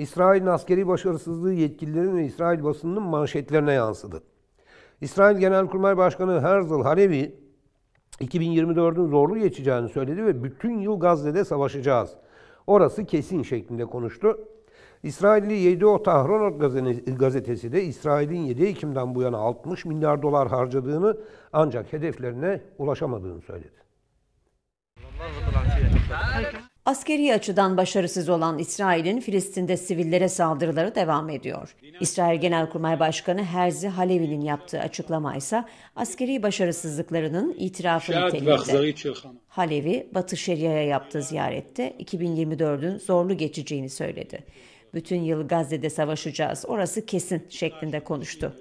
İsrail'in askeri başarısızlığı yetkililerin ve İsrail basınının manşetlerine yansıdı. İsrail Genelkurmay Başkanı Herzl Halevi 2024'ün zorlu geçeceğini söyledi ve bütün yıl Gazze'de savaşacağız. Orası kesin şeklinde konuştu. İsrailli Yedioh Tahronot gazetesi de İsrail'in 7 Ekim'den bu yana 60 milyar dolar harcadığını ancak hedeflerine ulaşamadığını söyledi. Askeri açıdan başarısız olan İsrail'in Filistin'de sivillere saldırıları devam ediyor. İsrail Genelkurmay Başkanı Herzi Halevi'nin yaptığı açıklama ise askeri başarısızlıklarının itirafı niteliğinde. Halevi, Batı Şeria'ya yaptığı ziyarette 2024'ün zorlu geçeceğini söyledi. Bütün yıl Gazze'de savaşacağız, orası kesin şeklinde konuştu.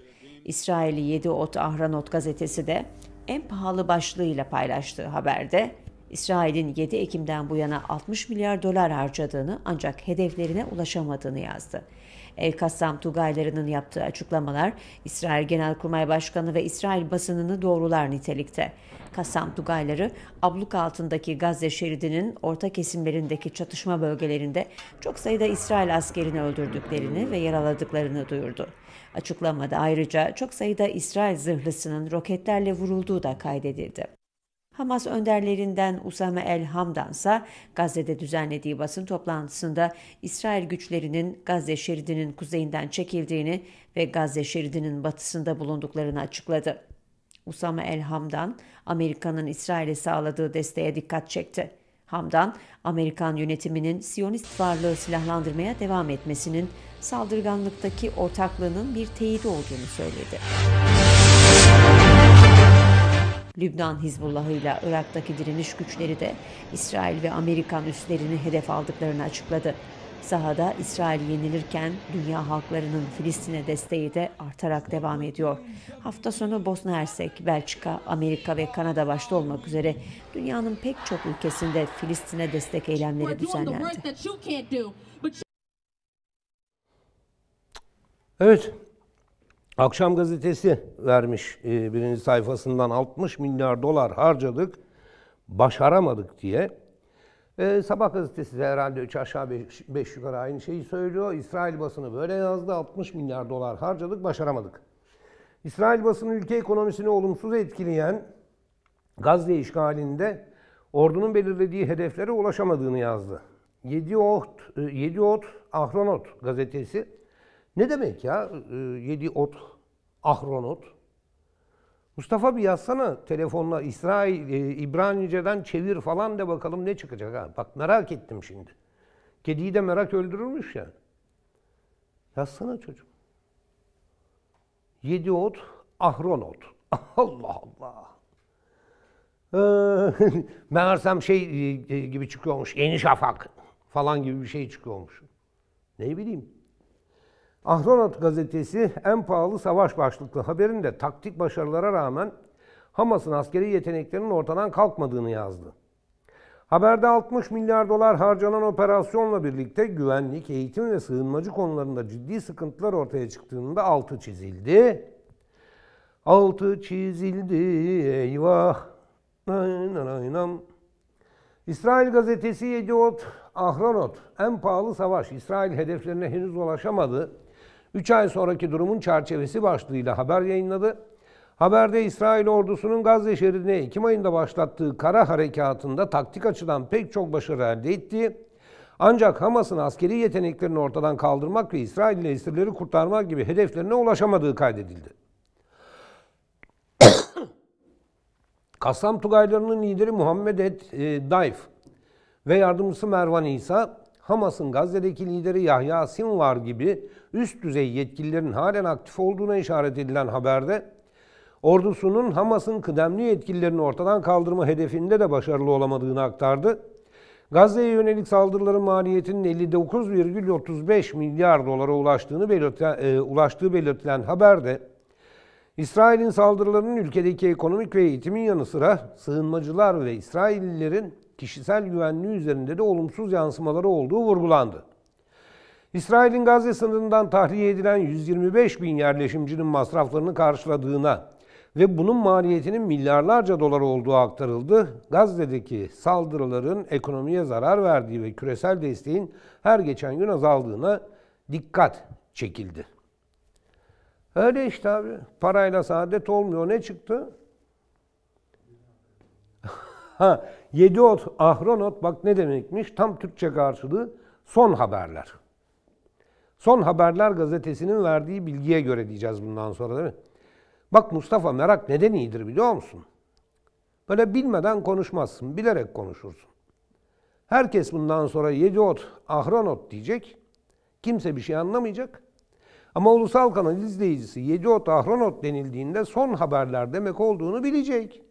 İsrail'i 7 Ot Ahranot gazetesi de en pahalı başlığıyla paylaştığı haberde İsrail'in 7 Ekim'den bu yana 60 milyar dolar harcadığını ancak hedeflerine ulaşamadığını yazdı. El-Kassam Tugaylarının yaptığı açıklamalar İsrail Genelkurmay Başkanı ve İsrail basınını doğrular nitelikte. Kassam Tugayları abluk altındaki Gazze şeridinin orta kesimlerindeki çatışma bölgelerinde çok sayıda İsrail askerini öldürdüklerini ve yaraladıklarını duyurdu. Açıklamada ayrıca çok sayıda İsrail zırhlısının roketlerle vurulduğu da kaydedildi. Hamas önderlerinden Usame El Hamdansa Gazze'de düzenlediği basın toplantısında İsrail güçlerinin Gazze şeridinin kuzeyinden çekildiğini ve Gazze şeridinin batısında bulunduklarını açıkladı. Usama El Hamdan, Amerika'nın İsrail'e sağladığı desteğe dikkat çekti. Hamdan, Amerikan yönetiminin Siyonist varlığı silahlandırmaya devam etmesinin saldırganlıktaki ortaklığının bir teyidi olduğunu söyledi. Lübnan Hizbullahı ile Irak'taki direniş güçleri de İsrail ve Amerikan üslerini hedef aldıklarını açıkladı. Sahada İsrail yenilirken dünya halklarının Filistin'e desteği de artarak devam ediyor. Hafta sonu Bosna Hersek, Belçika, Amerika ve Kanada başta olmak üzere dünyanın pek çok ülkesinde Filistin'e destek eylemleri düzenlendi. Evet, Akşam gazetesi vermiş e, birinci sayfasından 60 milyar dolar harcadık, başaramadık diye. E, Sabah gazetesi de herhalde 3 aşağı 5 yukarı aynı şeyi söylüyor. İsrail basını böyle yazdı, 60 milyar dolar harcadık, başaramadık. İsrail basını ülke ekonomisini olumsuz etkileyen Gazze işgalinde ordunun belirlediği hedeflere ulaşamadığını yazdı. 7 Ot, 7 Ot Ahronot gazetesi ne demek ya? E, yedi ot, ahronot. Mustafa bir yazsana telefonla İsrail, e, İbranice'den çevir falan de bakalım ne çıkacak ha. Bak merak ettim şimdi. Kediyi de merak öldürürmüş ya. Yazsana çocuğum. Yedi ot, ahronot. Allah Allah. Ee, meğersem şey e, e, gibi çıkıyormuş, Yeni Şafak falan gibi bir şey çıkıyormuş. Ne bileyim. Ahronot gazetesi en pahalı savaş başlıklı haberinde taktik başarılara rağmen Hamas'ın askeri yeteneklerinin ortadan kalkmadığını yazdı. Haberde 60 milyar dolar harcanan operasyonla birlikte güvenlik, eğitim ve sığınmacı konularında ciddi sıkıntılar ortaya çıktığında altı çizildi. Altı çizildi eyvah. İsrail gazetesi Yediot Ahronot en pahalı savaş İsrail hedeflerine henüz ulaşamadı. 3 ay sonraki durumun çerçevesi başlığıyla haber yayınladı. Haberde İsrail ordusunun Gazze şeridine Ekim ayında başlattığı kara harekatında taktik açıdan pek çok başarı elde etti. Ancak Hamas'ın askeri yeteneklerini ortadan kaldırmak ve İsrail'in esirleri kurtarmak gibi hedeflerine ulaşamadığı kaydedildi. Kassam Tugaylarının lideri Muhammed e, Daif ve yardımcısı Mervan İsa, Hamas'ın Gazze'deki lideri Yahya Sinvar gibi üst düzey yetkililerin halen aktif olduğuna işaret edilen haberde ordusunun Hamas'ın kıdemli yetkililerini ortadan kaldırma hedefinde de başarılı olamadığını aktardı. Gazze'ye yönelik saldırıların maliyetinin 59,35 milyar dolara ulaştığını belirtilen, e, ulaştığı belirtilen haberde İsrail'in saldırılarının ülkedeki ekonomik ve eğitimin yanı sıra sığınmacılar ve İsraillilerin kişisel güvenliği üzerinde de olumsuz yansımaları olduğu vurgulandı. İsrail'in Gazze sınırından tahliye edilen 125 bin yerleşimcinin masraflarını karşıladığına ve bunun maliyetinin milyarlarca dolar olduğu aktarıldı. Gazze'deki saldırıların ekonomiye zarar verdiği ve küresel desteğin her geçen gün azaldığına dikkat çekildi. Öyle işte abi. Parayla saadet olmuyor. Ne çıktı? Ha, yedi ot, ahronot bak ne demekmiş? Tam Türkçe karşılığı son haberler. Son Haberler gazetesinin verdiği bilgiye göre diyeceğiz bundan sonra değil mi? Bak Mustafa merak neden iyidir biliyor musun? Böyle bilmeden konuşmazsın, bilerek konuşursun. Herkes bundan sonra yedi ot, ahran ot diyecek. Kimse bir şey anlamayacak. Ama ulusal kanal izleyicisi yedi ot, ahran ot denildiğinde son haberler demek olduğunu bilecek.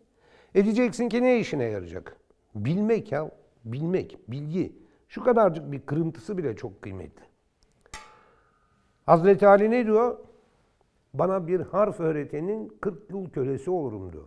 E ki ne işine yarayacak? Bilmek ya, bilmek, bilgi. Şu kadarcık bir kırıntısı bile çok kıymetli. Hazreti Ali ne diyor? Bana bir harf öğretenin 40 yıl kölesi olurum diyor.